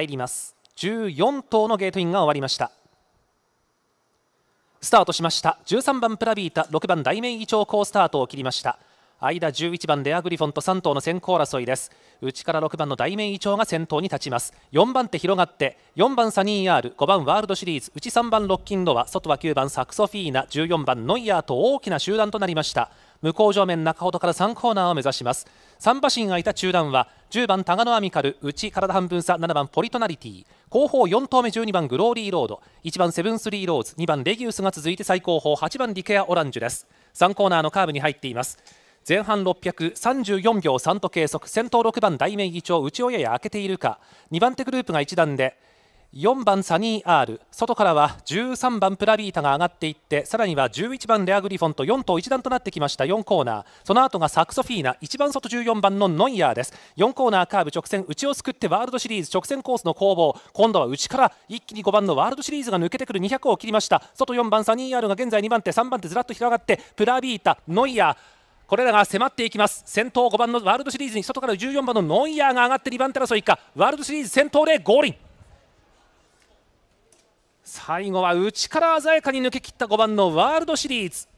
入ります14頭のゲートインが終わりましたスタートしました13番プラビータ6番大名義町好スタートを切りました間11番デアグリフォンと3頭の先行争いです内から6番の大名イチョウが先頭に立ちます4番手広がって4番サニー R5 番ワールドシリーズ内3番ロッキンドア外は9番サクソフィーナ14番ノイヤーと大きな集団となりました向こう上面中ほどから3コーナーを目指します3馬身空いた中段は10番タガノアミカル内体半分差7番ポリトナリティ後方4頭目12番グローリーロード1番セブンスリーローズ2番レギウスが続いて最後方8番リケアオランジュです3コーナーのカーブに入っています前半634秒3と計測先頭6番大名議長内親や開けているか2番手グループが1段で4番サニー・アール外からは13番プラビータが上がっていってさらには11番レアグリフォンと4頭一段となってきました4コーナーその後がサクソフィーナ一番外14番のノイヤーです4コーナーカーブ直線内をすくってワールドシリーズ直線コースの攻防今度は内から一気に5番のワールドシリーズが抜けてくる200を切りました外4番サニー・アールが現在2番手3番手ずらっと広がってプラビータノイヤーこれらが迫っていきます先頭5番のワールドシリーズに外から14番のノイヤーが上がって2番手争いかワールドシリーズ先頭でゴーリン最後は内から鮮やかに抜けきった5番のワールドシリーズ